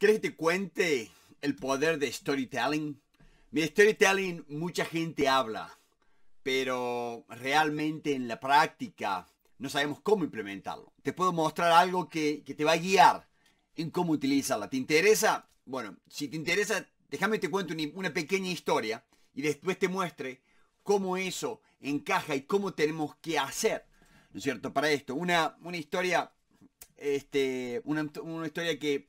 ¿Quieres que te cuente el poder de storytelling? Mi storytelling mucha gente habla, pero realmente en la práctica no sabemos cómo implementarlo. Te puedo mostrar algo que, te va a guiar en cómo utilizarla. ¿Te interesa? Bueno, si te interesa, déjame te cuento una, pequeña historia y después te muestre cómo eso encaja y cómo tenemos que hacer, ¿no es cierto? Para esto, una, una historia, este, una, una historia que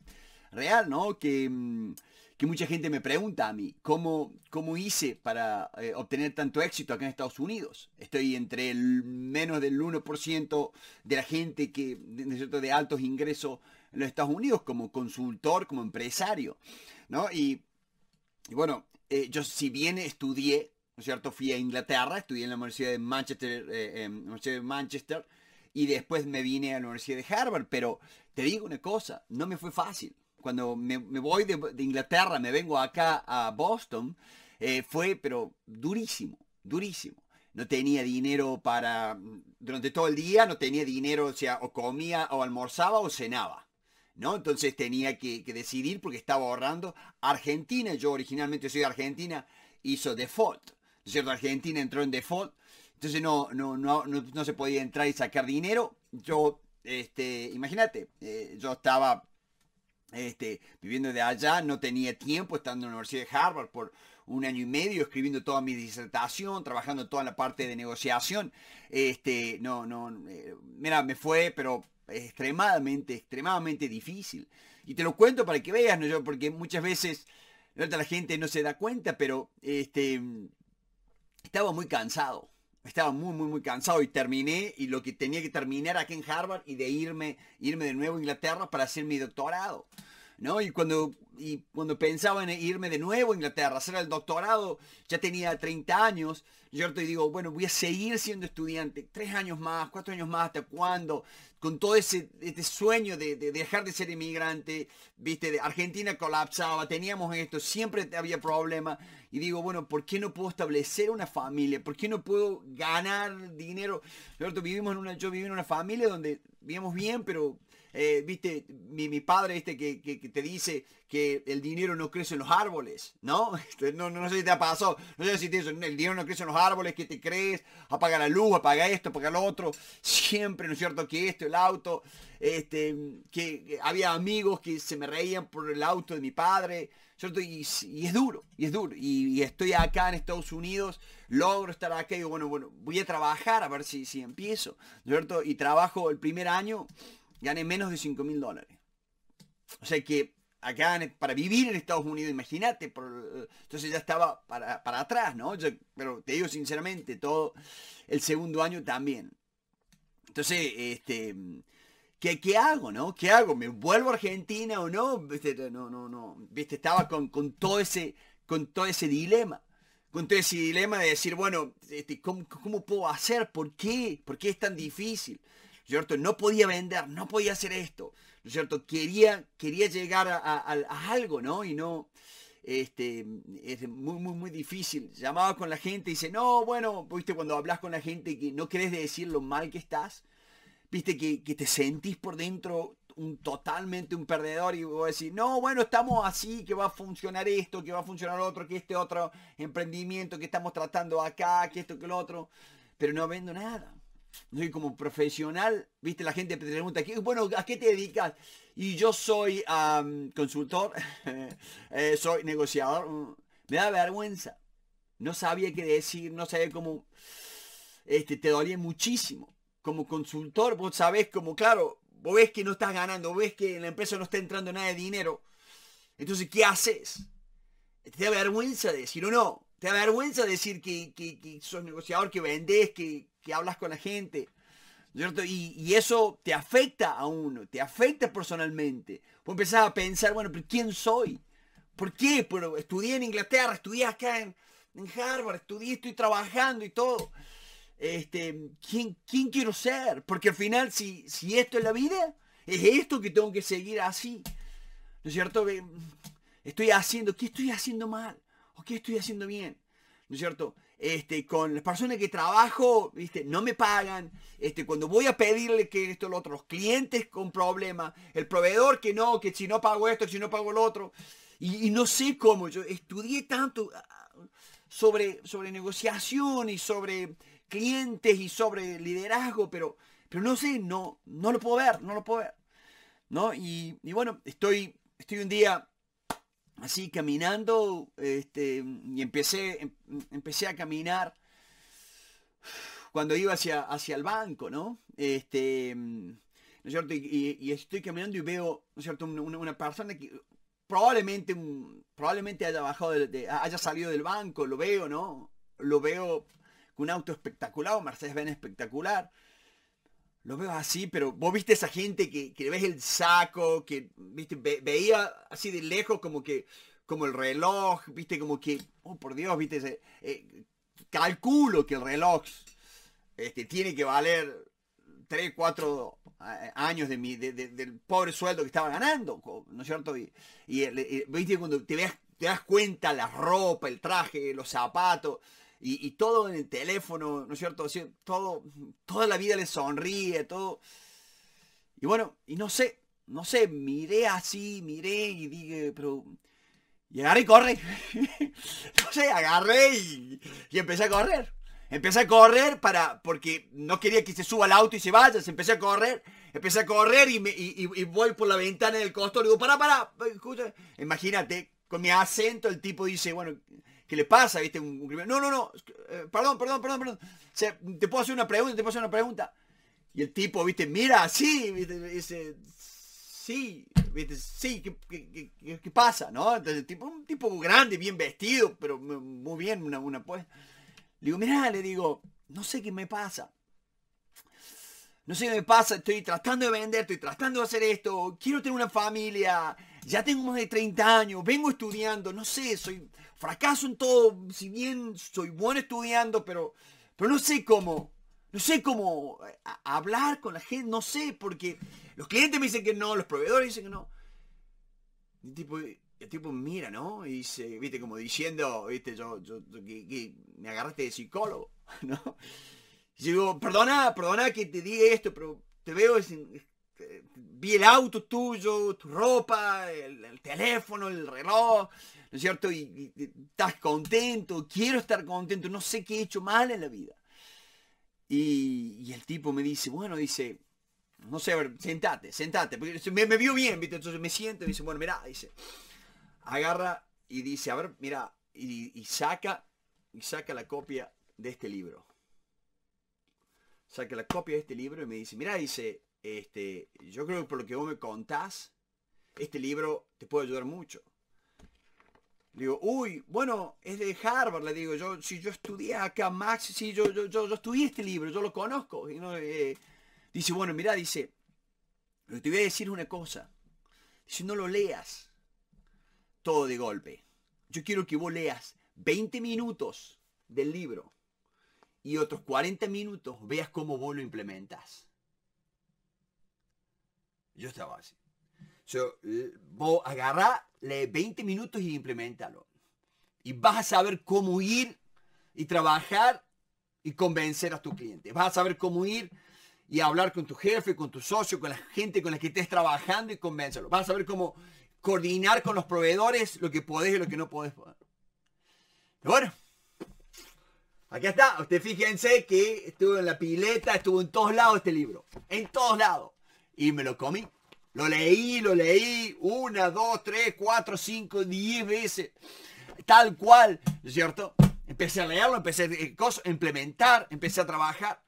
real, ¿no? Que, mm, que mucha gente me pregunta a mí, ¿cómo, cómo hice para eh, obtener tanto éxito acá en Estados Unidos? Estoy entre el menos del 1% de la gente que, de, de altos ingresos en los Estados Unidos como consultor, como empresario, ¿no? Y, bueno, eh, yo si bien estudié, ¿no es cierto? Fui a Inglaterra, estudié en la Universidad de Manchester, eh, en la Universidad de Manchester, y después me vine a la Universidad de Harvard, pero te digo una cosa, no me fue fácil cuando me, voy de, Inglaterra, me vengo acá a Boston, eh, fue, pero durísimo, durísimo. No tenía dinero para, durante todo el día no tenía dinero, o sea, o comía o almorzaba o cenaba. ¿No? Entonces tenía que, decidir porque estaba ahorrando. Argentina, yo originalmente soy de Argentina, hizo default. cierto? Argentina entró en default, entonces no, no, no, no, se podía entrar y sacar dinero. Yo, este, imagínate, eh, yo estaba este, viviendo de allá, no tenía tiempo estando en la Universidad de Harvard por un año y medio escribiendo toda mi disertación, trabajando toda la parte de negociación. Este, no, no, eh, mira, me fue, pero extremadamente, extremadamente difícil. Y te lo cuento para que veas, ¿no? Yo, porque muchas veces la gente no se da cuenta, pero este, estaba muy cansado estaba muy, muy, muy cansado y terminé y lo que tenía que terminar aquí en Harvard y de irme, irme de nuevo a Inglaterra para hacer mi doctorado. ¿no? Y cuando, y cuando pensaba en irme de nuevo a Inglaterra, hacer el doctorado, ya tenía 30 años, yo te digo, bueno, voy a seguir siendo estudiante, tres años más, cuatro años más, ¿hasta cuándo? Con todo ese este sueño de, dejar de ser inmigrante, viste, de Argentina colapsaba, teníamos esto, siempre había problemas, y digo, bueno, ¿por qué no puedo establecer una familia? ¿Por qué no puedo ganar dinero? vivimos en una, yo viví en una familia donde vivíamos bien, pero, eh, viste, mi, padre este que, te dice que el dinero no crece en los árboles, ¿no? Este, no, sé si te ha pasado, no sé si te, el dinero no crece en los árboles, que te crees? Apaga la luz, apaga esto, apaga lo otro, siempre, ¿no es cierto? Que esto, el auto, este, que había amigos que se me reían por el auto de mi padre, ¿cierto? Y, es duro, y es duro. Y, estoy acá en Estados Unidos, logro estar acá y digo, bueno, bueno, voy a trabajar a ver si, empiezo, ¿cierto? Y trabajo el primer año, gané menos de 5 mil dólares. O sea que acá para vivir en Estados Unidos, imagínate, entonces ya estaba para, atrás, ¿no? pero te digo sinceramente, todo el segundo año también. Entonces, este, ¿Qué, hago, no? ¿Qué hago? ¿Me vuelvo a Argentina o no? No, no, no. Viste, estaba con, todo, ese, con todo ese dilema. Con todo ese dilema de decir, bueno, este, ¿cómo, puedo hacer? ¿Por qué? ¿Por qué es tan difícil? ¿Cierto? No podía vender, no podía hacer esto. ¿Cierto? Quería, quería llegar a, algo, ¿no? Y no este, es muy, muy, muy difícil. Llamaba con la gente y dice, no, bueno, viste, cuando hablas con la gente que no querés decir lo mal que estás, viste, que, te sentís por dentro totalmente un perdedor y vos decís, no, bueno, estamos así, que va a funcionar esto, que va a funcionar otro, que este otro emprendimiento que estamos tratando acá, que esto, que lo otro, pero no vendo nada. Soy como profesional, viste, la gente te pregunta, bueno, ¿a qué te dedicas? Y yo soy consultor, eh, soy negociador, me da vergüenza. No sabía qué decir, no sabía cómo... Este, te dolía muchísimo como consultor, vos sabés como, claro, vos ves que no estás ganando, vos ves que en la empresa no está entrando nada de dinero. Entonces, ¿qué haces? Te da vergüenza decir o no. Te da vergüenza decir que, que, sos negociador, que vendés, que, hablas con la gente. ¿cierto? Y, eso te afecta a uno, te afecta personalmente. Vos empezás a pensar, bueno, pero ¿quién soy? ¿Por qué? Pero estudié en Inglaterra, estudié acá en Harvard, estudié, estoy trabajando y todo este, ¿quién, quién quiero ser? Porque al final, si, si esto es la vida, es esto que tengo que seguir así. ¿No es cierto? Estoy haciendo, ¿qué estoy haciendo mal? ¿O qué estoy haciendo bien? ¿No es cierto? Este, con las personas que trabajo, ¿viste? no me pagan. Este, cuando voy a pedirle que esto, lo otro, los clientes con problemas, el proveedor que no, que si no pago esto, si no pago lo otro. Y, no sé cómo, yo estudié tanto ah, sobre, sobre negociación y sobre clientes y sobre liderazgo, pero, pero no sé, no, no lo puedo ver, no lo puedo ver. ¿no? Y, bueno, estoy, estoy un día así caminando este, y empecé, em, empecé a caminar cuando iba hacia, hacia el banco, ¿no? Este, ¿no es Y, estoy caminando y veo, cierto? Una, persona que probablemente, probablemente haya bajado, haya salido del banco, lo veo, ¿no? Lo veo un auto espectacular, o mercedes ven espectacular. Lo veo así, pero vos viste esa gente que, que ves el saco, que viste, veía así de lejos como que, como el reloj, viste, como que, oh por Dios, viste, eh, calculo que el reloj este, tiene que valer 3, 4 eh, años de mi, del pobre sueldo que estaba ganando, ¿no es cierto? Y, y eh, viste, cuando te, veas, te das cuenta la ropa, el traje, los zapatos, y, todo en el teléfono, ¿no es cierto? todo, toda la vida le sonríe, todo. Y bueno, y no sé, no sé, miré así, miré y dije, pero... Y agarré y corre. no sé, agarré y, empecé a correr. Empecé a correr para, porque no quería que se suba al auto y se vaya. Se empecé a correr, empecé a correr y, me, y, voy por la ventana del costo. Y digo, para, para, escucha. Imagínate, con mi acento el tipo dice, bueno, ¿Qué le pasa? ¿Viste? Un, No, no, no. Eh, perdón, perdón, perdón, perdón. O te puedo hacer una pregunta, te puedo hacer una pregunta. Y el tipo, ¿viste? Mira, sí, Dice, sí, Sí, ¿qué, pasa? ¿No? Entonces, tipo, un tipo grande, bien vestido, pero muy bien, una, una pues. Le digo, mira le digo, no sé qué me pasa. No sé qué me pasa, estoy tratando de vender, estoy tratando de hacer esto, quiero tener una familia, ya tengo más de 30 años, vengo estudiando, no sé, soy, fracaso en todo, si bien soy bueno estudiando, pero, pero no sé cómo, no sé cómo eh, hablar con la gente, no sé, porque los clientes me dicen que no, los proveedores dicen que no. tipo, el tipo mira, ¿no? Y dice, viste, como diciendo, viste, yo, yo, que, me agarraste de psicólogo, ¿no? Y digo, perdona, perdona que te diga esto, pero te veo sin vi el auto tuyo, tu ropa, el, teléfono, el reloj, ¿no es cierto? Y, estás contento, quiero estar contento, no sé qué he hecho mal en la vida. Y, el tipo me dice, bueno, dice, no sé, a ver, sentate, sentate, porque me, vio bien, ¿viste? Entonces me siento y dice, bueno, mira, dice, agarra y dice, a ver, mira, y saca, y saca la copia de este libro saca la copia de este libro y me dice, mira, dice, este, yo creo que por lo que vos me contás, este libro te puede ayudar mucho. digo, uy, bueno, es de Harvard, le digo, yo, si yo estudié acá, Max, si yo, yo, yo, yo estudié este libro, yo lo conozco. Y eh, dice, bueno, mira, dice, te voy a decir una cosa. si no lo leas todo de golpe. Yo quiero que vos leas 20 minutos del libro y otros 40 minutos veas cómo vos lo implementas. Yo estaba así. yo eh, vos agarrá 20 minutos y implementalo. Y vas a saber cómo ir y trabajar y convencer a tu cliente. Vas a saber cómo ir y hablar con tu jefe, con tu socio, con la gente con la que estés trabajando y convencerlo. Vas a saber cómo coordinar con los proveedores lo que podés y lo que no podés. Bueno, aquí está. Usted fíjense que estuvo en la pileta, estuvo en todos lados este libro. En todos lados y me lo comí. Lo leí, lo leí, una, dos, tres, cuatro, cinco, diez veces, tal cual, es ¿cierto? Empecé a leerlo, empecé a eh, implementar, empecé a trabajar.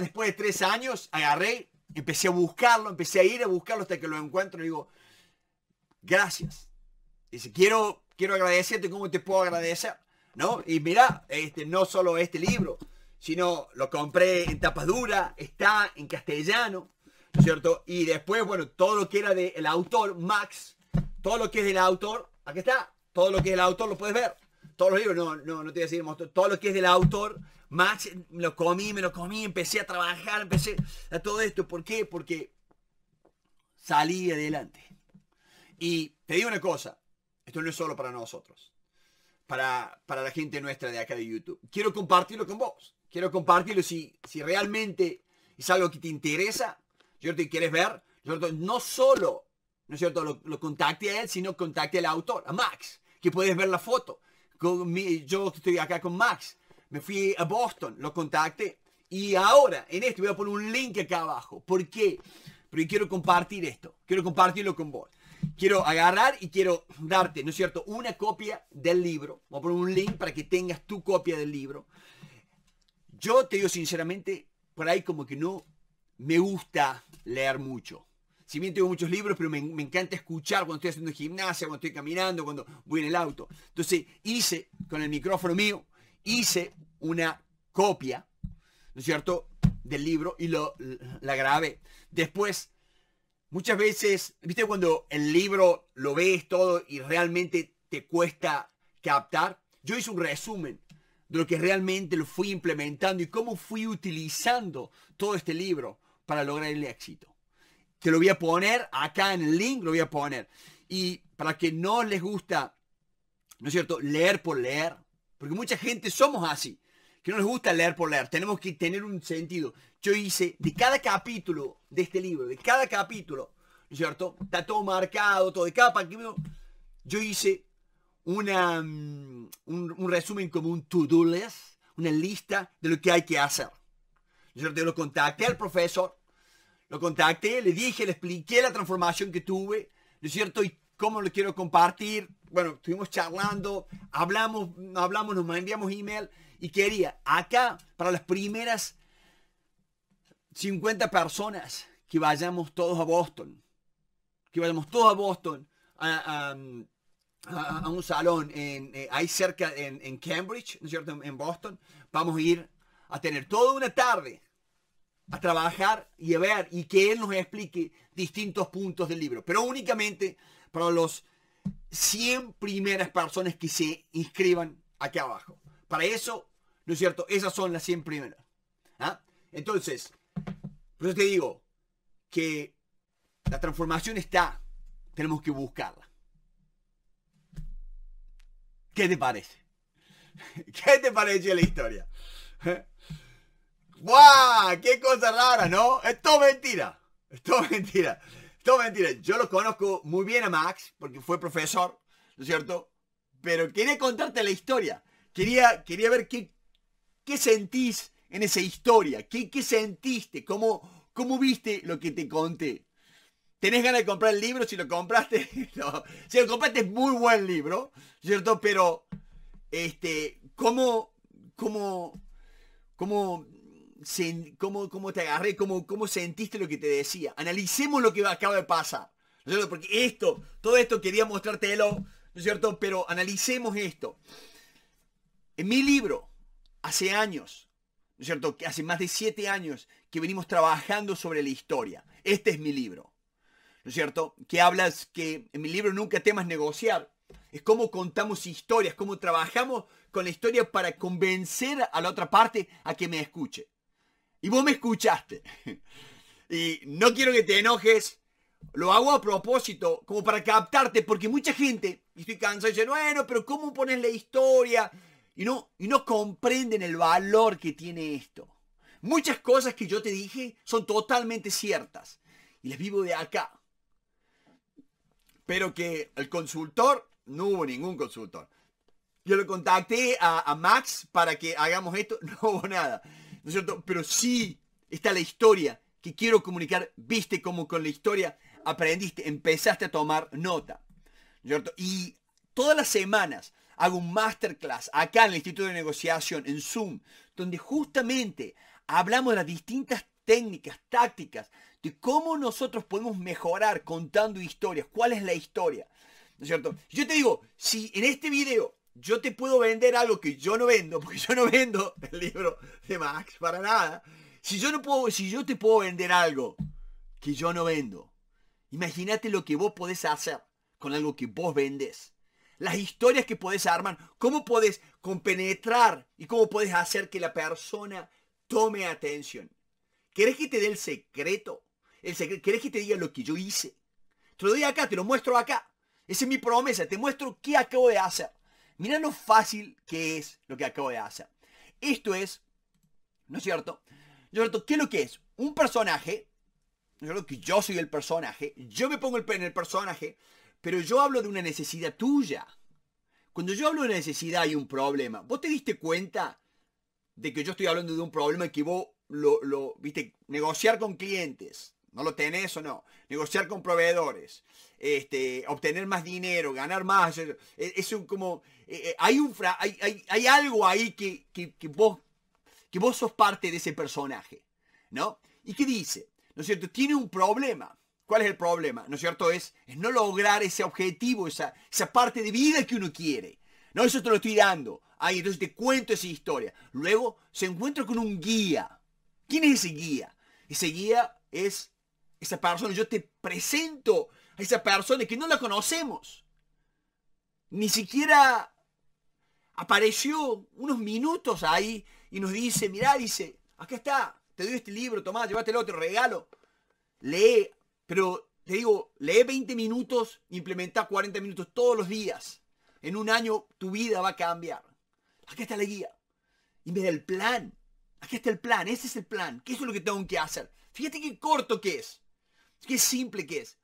después de tres años, agarré, empecé a buscarlo, empecé a ir a buscarlo hasta que lo encuentro y digo, gracias. Dice, quiero, quiero agradecerte, ¿cómo te puedo agradecer? ¿No? Y mira, este, no solo este libro, sino lo compré en tapa dura, está en castellano, ¿cierto? Y después, bueno, todo lo que era del autor, Max, todo lo que es del autor, aquí está, todo lo que es del autor lo puedes ver. Todos los libros, no, no, te voy a decir, todo lo que es del autor, Max, me lo comí, me lo comí, empecé a trabajar, empecé a todo esto. ¿Por qué? Porque salí adelante. Y te digo una cosa, esto no es solo para nosotros, para, para la gente nuestra de acá de YouTube. Quiero compartirlo con vos, quiero compartirlo si, si realmente es algo que te interesa, cierto? Y quieres ver, ¿no, solo, ¿no es cierto?, lo, contacte a él, sino contacte al autor, a Max, que puedes ver la foto. Con yo estoy acá con Max, me fui a Boston, lo contacté. Y ahora, en esto, voy a poner un link acá abajo. ¿Por qué? Porque quiero compartir esto, quiero compartirlo con vos. Quiero agarrar y quiero darte, ¿no es cierto?, una copia del libro. Voy a poner un link para que tengas tu copia del libro. Yo te digo sinceramente, por ahí como que no me gusta leer mucho. Si bien tengo muchos libros, pero me, encanta escuchar cuando estoy haciendo gimnasia, cuando estoy caminando, cuando voy en el auto. Entonces hice, con el micrófono mío, hice una copia, ¿no es cierto?, del libro y lo, la grabé. Después, muchas veces, ¿viste cuando el libro lo ves todo y realmente te cuesta captar? Yo hice un resumen de lo que realmente lo fui implementando y cómo fui utilizando todo este libro para lograr el éxito. Te lo voy a poner acá en el link, lo voy a poner. Y para que no les gusta, ¿no es cierto?, leer por leer, porque mucha gente somos así, que no les gusta leer por leer, tenemos que tener un sentido. Yo hice de cada capítulo de este libro, de cada capítulo, ¿no es cierto? Está todo marcado, todo de cada capítulo. Yo hice una, mm, un, resumen como un to-do list, una lista de lo que hay que hacer. Yo te lo contacté al profesor, lo contacté, le dije, le expliqué la transformación que tuve, ¿no es cierto? Y cómo lo quiero compartir. Bueno, estuvimos charlando, hablamos, hablamos, nos enviamos email y quería acá para las primeras 50 personas que vayamos todos a Boston, que vayamos todos a Boston a, un salón en, eh, ahí cerca en, Cambridge, ¿no es cierto? en Boston, vamos a ir a tener toda una tarde a trabajar y a ver y que él nos explique distintos puntos del libro, pero únicamente para los 100 primeras personas que se inscriban aquí abajo. Para eso, ¿no es cierto? Esas son las 100 primeras. ¿Ah? Entonces, por eso te digo que la transformación está, tenemos que buscarla. ¿Qué te parece? ¿Qué te parece la historia? ¡Buah! ¡Qué cosa rara, ¿no? Es todo mentira. Es todo mentira. Es mentira. Yo lo conozco muy bien a Max, porque fue profesor, ¿no es cierto? Pero quería contarte la historia. Quería, quería ver qué, qué sentís en esa historia. ¿Qué, qué sentiste? ¿Cómo, ¿Cómo viste lo que te conté? ¿Tenés ganas de comprar el libro? Si lo compraste, si lo compraste es muy buen libro, ¿cierto? Pero, este, ¿cómo, cómo, cómo cómo, te agarré, cómo, cómo sentiste lo que te decía. Analicemos lo que acaba de pasar. ¿no es cierto? Porque esto, todo esto quería mostrártelo, ¿no es cierto? Pero analicemos esto. En mi libro, hace años, ¿no es cierto? Hace más de siete años que venimos trabajando sobre la historia. Este es mi libro, ¿no es cierto? Que hablas que en mi libro nunca temas negociar. Es cómo contamos historias, cómo trabajamos con la historia para convencer a la otra parte a que me escuche. Y vos me escuchaste. Y no quiero que te enojes. Lo hago a propósito, como para captarte, porque mucha gente, estoy cansado, dice, bueno, pero ¿cómo pones la historia? Y no, y no comprenden el valor que tiene esto. Muchas cosas que yo te dije son totalmente ciertas. Y las vivo de acá. Pero que el consultor, no hubo ningún consultor. Yo lo contacté a Max para que hagamos esto, no hubo nada. ¿no es cierto? Pero sí está la historia que quiero comunicar, viste cómo con la historia aprendiste, empezaste a tomar nota, ¿no es cierto? Y todas las semanas hago un masterclass acá en el Instituto de Negociación, en Zoom, donde justamente hablamos de las distintas técnicas, tácticas, de cómo nosotros podemos mejorar contando historias, cuál es la historia. ¿No es cierto? Yo te digo, si en este video yo te puedo vender algo que yo no vendo, porque yo no vendo el libro de Max para nada. Si yo no puedo, si yo te puedo vender algo que yo no vendo, imagínate lo que vos podés hacer con algo que vos vendés. Las historias que podés armar, cómo podés compenetrar y cómo podés hacer que la persona tome atención. ¿Querés que te dé el secreto? El secreto? ¿Querés que te diga lo que yo hice? Te lo doy acá, te lo muestro acá. Esa es mi promesa, te muestro qué acabo de hacer. Mirá lo fácil que es lo que acabo de hacer. Esto es, ¿no es cierto? ¿Qué es lo que es? Un personaje, Que yo soy el personaje, yo me pongo en el personaje, pero yo hablo de una necesidad tuya. Cuando yo hablo de necesidad y un problema. ¿Vos te diste cuenta de que yo estoy hablando de un problema que vos lo viste, negociar con clientes? ¿No lo tenés o no? Negociar con proveedores, este, obtener más dinero, ganar más. E, es, como. E, e, hay, hay, algo ahí que, vos, que vos sos parte de ese personaje, ¿no? ¿Y qué dice? ¿No es cierto? Tiene un problema. ¿Cuál es el problema? ¿No es cierto? Es, no lograr ese objetivo, esa, esa parte de vida que uno quiere. No, eso te lo estoy dando. Ahí, entonces te cuento esa historia. Luego se encuentra con un guía. ¿Quién es ese guía? Ese guía es esa persona, yo te presento a esa persona que no la conocemos. Ni siquiera apareció unos minutos ahí y nos dice, mirá, dice, acá está, te doy este libro, tomá, llévatelo, el otro, regalo. Lee, pero te digo, lee 20 minutos, implementa 40 minutos todos los días. En un año tu vida va a cambiar. acá está la guía. Y mira el plan. Aquí está el plan. Ese es el plan. ¿Qué es lo que tengo que hacer? Fíjate qué corto que es. Qué simple que es.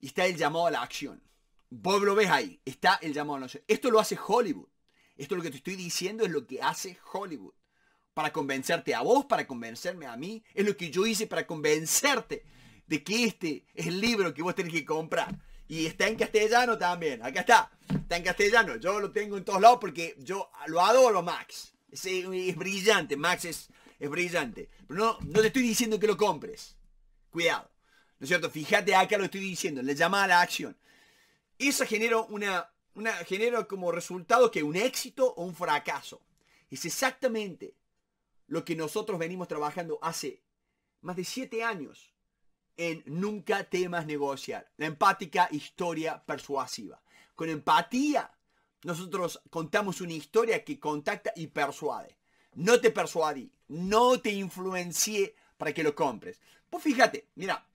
Y está el llamado a la acción. Vos lo ves ahí. Está el llamado a la acción. Esto lo hace Hollywood. Esto lo que te estoy diciendo es lo que hace Hollywood. Para convencerte a vos, para convencerme a mí. Es lo que yo hice para convencerte de que este es el libro que vos tenés que comprar. Y está en castellano también. Acá está. Está en castellano. Yo lo tengo en todos lados porque yo lo adoro Max. Es, brillante. Max es, brillante. Pero no, no te estoy diciendo que lo compres. Cuidado. ¿No es cierto? Fíjate ah, acá lo estoy diciendo, la llamada a la acción. Eso genera, una, una, genera como resultado que un éxito o un fracaso. Es exactamente lo que nosotros venimos trabajando hace más de siete años en Nunca temas negociar, la empática historia persuasiva. Con empatía, nosotros contamos una historia que contacta y persuade. No te persuadí, no te influencié para que lo compres. Pues fíjate, mira,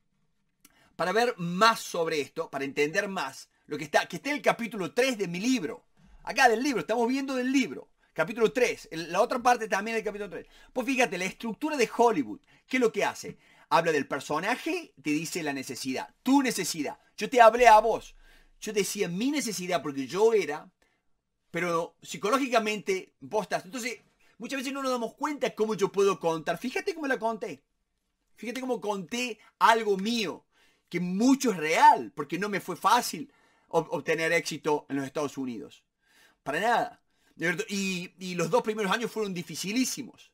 para ver más sobre esto, para entender más lo que está, que está en el capítulo 3 de mi libro. Acá del libro, estamos viendo del libro. Capítulo 3, la otra parte también del capítulo 3. Pues fíjate, la estructura de Hollywood, ¿qué es lo que hace? Habla del personaje, te dice la necesidad, tu necesidad. Yo te hablé a vos. Yo decía mi necesidad porque yo era, pero psicológicamente vos estás. Entonces, muchas veces no nos damos cuenta cómo yo puedo contar. Fíjate cómo la conté. Fíjate cómo conté algo mío que mucho es real, porque no me fue fácil obtener éxito en los Estados Unidos. Para nada. Y, los dos primeros años fueron dificilísimos,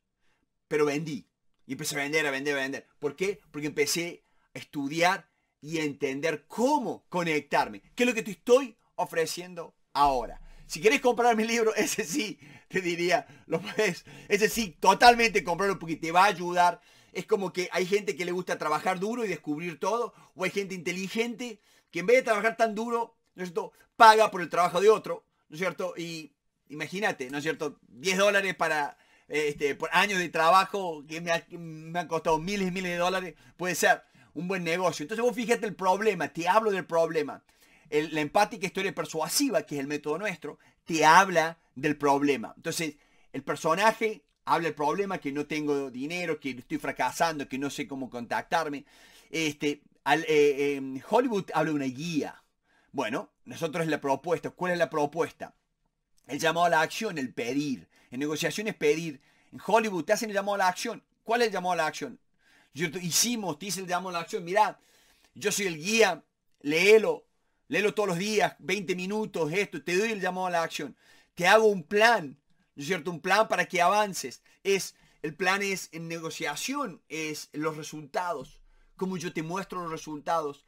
pero vendí. Y empecé a vender, a vender, a vender. ¿Por qué? Porque empecé a estudiar y a entender cómo conectarme. ¿Qué es lo que te estoy ofreciendo ahora? Si quieres comprar mi libro, ese sí, te diría, lo puedes. Ese sí, totalmente comprarlo porque te va a ayudar es como que hay gente que le gusta trabajar duro y descubrir todo, o hay gente inteligente que en vez de trabajar tan duro, ¿no es cierto?, paga por el trabajo de otro, ¿no es cierto? Y imagínate, ¿no es cierto?, 10 dólares para, este, por años de trabajo que me, ha, han costado miles y miles de dólares, puede ser un buen negocio. Entonces vos fíjate el problema, te hablo del problema. la empática historia persuasiva, que es el método nuestro, te habla del problema. Entonces, el personaje habla el problema, que no tengo dinero, que estoy fracasando, que no sé cómo contactarme. Este, eh, em, Hollywood habla una guía. Bueno, nosotros la propuesta, ¿cuál es la propuesta? El llamado a la acción, el pedir. En negociaciones pedir. En Hollywood te hacen el llamado a la acción. ¿Cuál es el llamado a la acción? Yo, hicimos, te hice el llamado a la acción. Mirá, yo soy el guía, léelo, léelo todos los días, 20 minutos, esto, te doy el llamado a la acción. Te hago un plan, cierto? Un plan para que avances. Es, el plan es en negociación, es los resultados, como yo te muestro los resultados.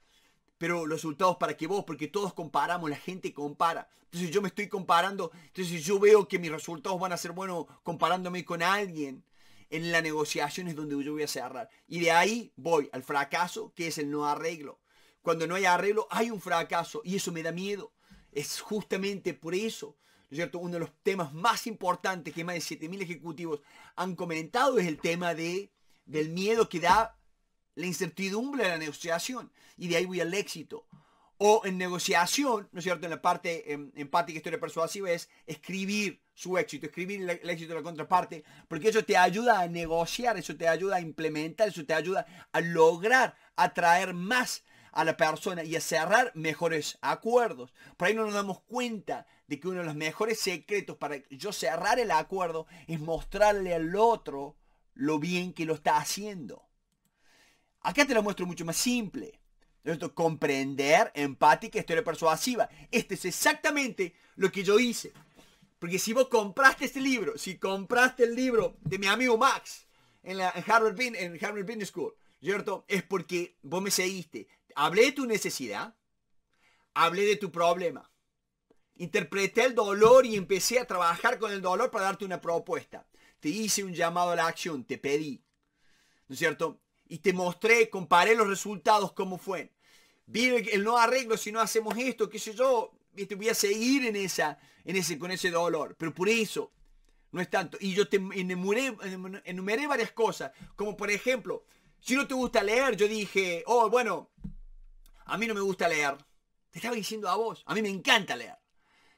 Pero los resultados para que vos, porque todos comparamos, la gente compara. Entonces yo me estoy comparando, entonces yo veo que mis resultados van a ser buenos comparándome con alguien. En la negociación es donde yo voy a cerrar. Y de ahí voy al fracaso, que es el no arreglo. Cuando no hay arreglo, hay un fracaso y eso me da miedo. Es justamente por eso cierto? Uno de los temas más importantes que más de 7.000 ejecutivos han comentado es el tema de, del miedo que da la incertidumbre de la negociación. Y de ahí voy al éxito. O en negociación, ¿no es cierto? En la parte en, em, empática, historia persuasiva es escribir su éxito, escribir el, el éxito de la contraparte, porque eso te ayuda a negociar, eso te ayuda a implementar, eso te ayuda a lograr atraer más a la persona y a cerrar mejores acuerdos. Por ahí no nos damos cuenta de que uno de los mejores secretos para yo cerrar el acuerdo es mostrarle al otro lo bien que lo está haciendo. Acá te lo muestro mucho más simple. Esto, comprender, empática, historia persuasiva. Este es exactamente lo que yo hice. Porque si vos compraste este libro, si compraste el libro de mi amigo Max en la Harvard, en Harvard Business School, ¿cierto? Es porque vos me seguiste, Hablé de tu necesidad, hablé de tu problema. Interpreté el dolor y empecé a trabajar con el dolor para darte una propuesta. Te hice un llamado a la acción, te pedí. ¿No es cierto? Y te mostré, comparé los resultados, cómo fue. Vi el, no arreglo si no hacemos esto, qué sé yo. Te este, voy a seguir en esa, en ese, con ese dolor. Pero por eso, no es tanto. Y yo te enumeré varias cosas. Como por ejemplo, si no te gusta leer, yo dije, oh, bueno, a mí no me gusta leer. Te estaba diciendo a vos. A mí me encanta leer.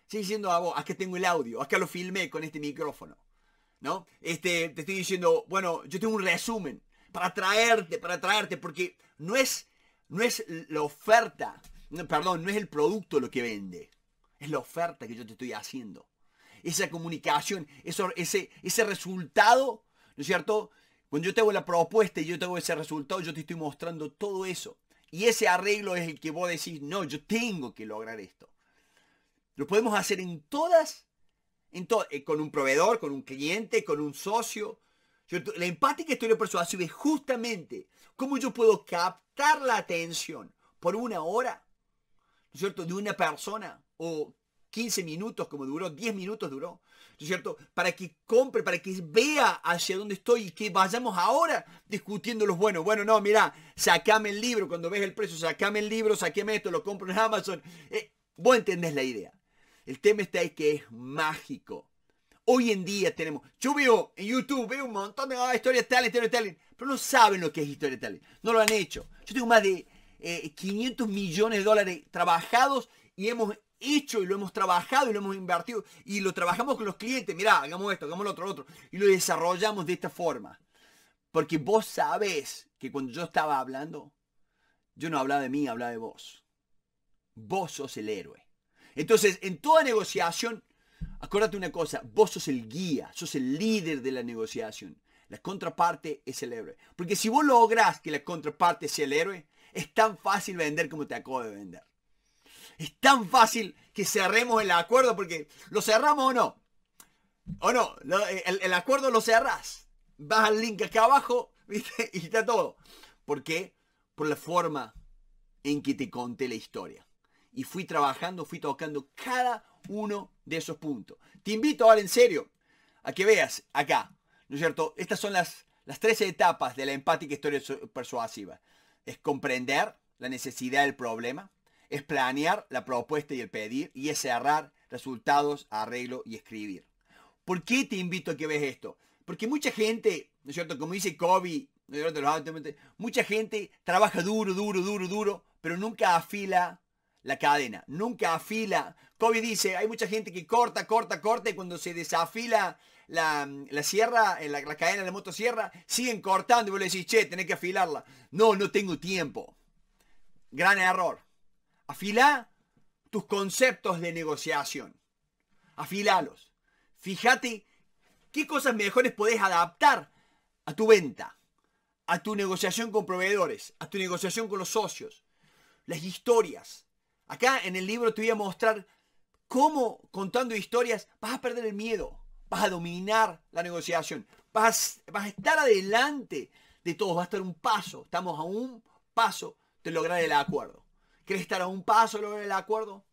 Estoy diciendo a vos, acá ah, tengo el audio, acá lo filmé con este micrófono. ¿No? Este, te estoy diciendo, bueno, yo tengo un resumen para traerte, para traerte, porque no es, no es la oferta, perdón, no es el producto lo que vende, es la oferta que yo te estoy haciendo. Esa comunicación, eso, ese, ese resultado, ¿no es cierto? Cuando yo te la propuesta y yo te ese resultado, yo te estoy mostrando todo eso. Y ese arreglo es el que vos decís, no, yo tengo que lograr esto. Lo podemos hacer en todas, eh, con un proveedor, con un cliente, con un socio. la empática historia persuasiva es justamente cómo yo puedo captar la atención por una hora, cierto?, de una persona o 15 minutos, como duró, 10 minutos duró, es cierto? Para que compre, para que vea hacia dónde estoy y que vayamos ahora discutiendo los buenos. Bueno, no, mira, sacame el libro cuando ves el precio, sacame el libro, sacame esto, lo compro en Amazon. Eh, vos entendés la idea. El tema está ahí que es mágico. Hoy en día tenemos, yo veo en YouTube, veo un montón de ah, historias tal, historias tal, pero no saben lo que es historia tal. No lo han hecho. Yo tengo más de 500 eh, millones de dólares trabajados y hemos hecho y lo hemos trabajado y lo hemos invertido y lo trabajamos con los clientes. Mirá, hagamos esto, hagamos lo otro, lo otro. Y lo desarrollamos de esta forma. Porque vos sabés que cuando yo estaba hablando, yo no hablaba de mí, hablaba de vos. Vos sos el héroe. Entonces, en toda negociación, acuérdate una cosa, vos sos el guía, sos el líder de la negociación. La contraparte es el héroe. Porque si vos lográs que la contraparte sea el héroe, es tan fácil vender como te acabo de vender. Es tan fácil que cerremos el acuerdo porque lo cerramos o no. O no, el, acuerdo lo cerrás. Vas al link acá abajo y está todo. ¿Por qué? Por la forma en que te conté la historia. Y fui trabajando, fui tocando cada uno de esos puntos. Te invito a ahora en serio a que veas acá, ¿no es cierto? Estas son las, las 13 etapas de la empática historia persuasiva. Es comprender la necesidad del problema, es planear la propuesta y el pedir y es cerrar resultados, arreglo y escribir. ¿Por qué te invito a que veas esto? Porque mucha gente, ¿no es cierto? Como dice Kobe, mucha gente trabaja duro, duro, duro, duro, pero nunca afila la cadena, nunca afila. Kobe dice, hay mucha gente que corta, corta, corta y cuando se desafila la, sierra, la, la, cadena de motosierra, siguen cortando y vos le decís, che, tenés que afilarla. No, no tengo tiempo. Gran error. Afila tus conceptos de negociación. Afilalos. Fíjate qué cosas mejores podés adaptar a tu venta, a tu negociación con proveedores, a tu negociación con los socios, las historias. Acá en el libro te voy a mostrar cómo contando historias vas a perder el miedo, vas a dominar la negociación, vas, vas a estar adelante de todos, vas a estar un paso, estamos a un paso de lograr el acuerdo. ¿Crees estar a un paso de lograr el acuerdo?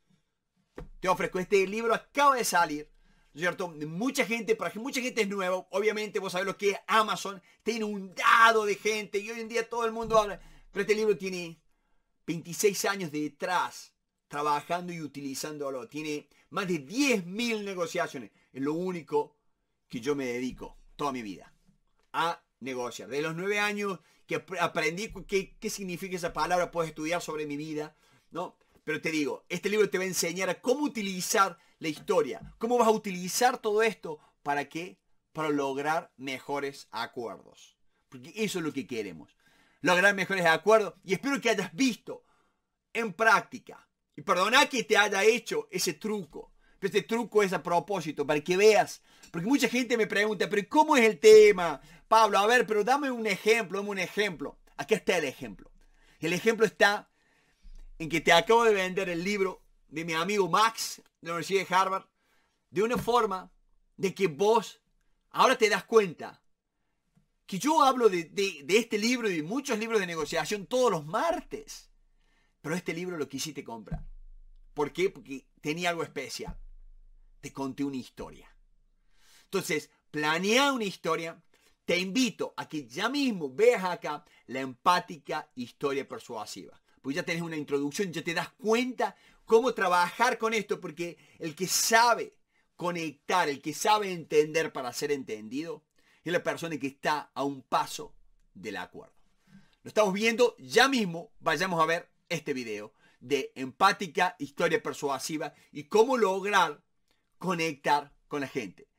Te ofrezco este libro, acaba de salir, ¿cierto? Mucha gente, para que mucha gente es nueva, obviamente vos sabés lo que es Amazon, está inundado de gente y hoy en día todo el mundo habla, pero este libro tiene 26 años detrás trabajando y utilizándolo. Tiene más de 10.000 negociaciones. Es lo único que yo me dedico toda mi vida a negociar. De los 9 años que aprendí qué, qué significa esa palabra, puedo estudiar sobre mi vida, pero te digo, este libro te va a enseñar cómo utilizar la historia, cómo vas a utilizar todo esto para qué? Para lograr mejores acuerdos. Porque eso es lo que queremos. Lograr mejores acuerdos y espero que hayas visto en práctica. Y perdona que te haya hecho ese truco. Pero este truco es a propósito, para que veas. Porque mucha gente me pregunta, pero ¿cómo es el tema? Pablo, a ver, pero dame un ejemplo, dame un ejemplo. Aquí está el ejemplo. El ejemplo está en que te acabo de vender el libro de mi amigo Max de la Universidad de Harvard de una forma de que vos ahora te das cuenta que yo hablo de, este libro y de muchos libros de negociación todos los martes, pero este libro lo quisiste comprar. ¿Por qué? Porque tenía algo especial. Te conté una historia. Entonces, planea una historia. Te invito a que ya mismo veas acá la empática historia persuasiva pues ya tenés una introducción, ya te das cuenta cómo trabajar con esto, porque el que sabe conectar, el que sabe entender para ser entendido, es la persona que está a un paso del acuerdo. Lo estamos viendo ya mismo, vayamos a ver este video de empática, historia persuasiva y cómo lograr conectar con la gente.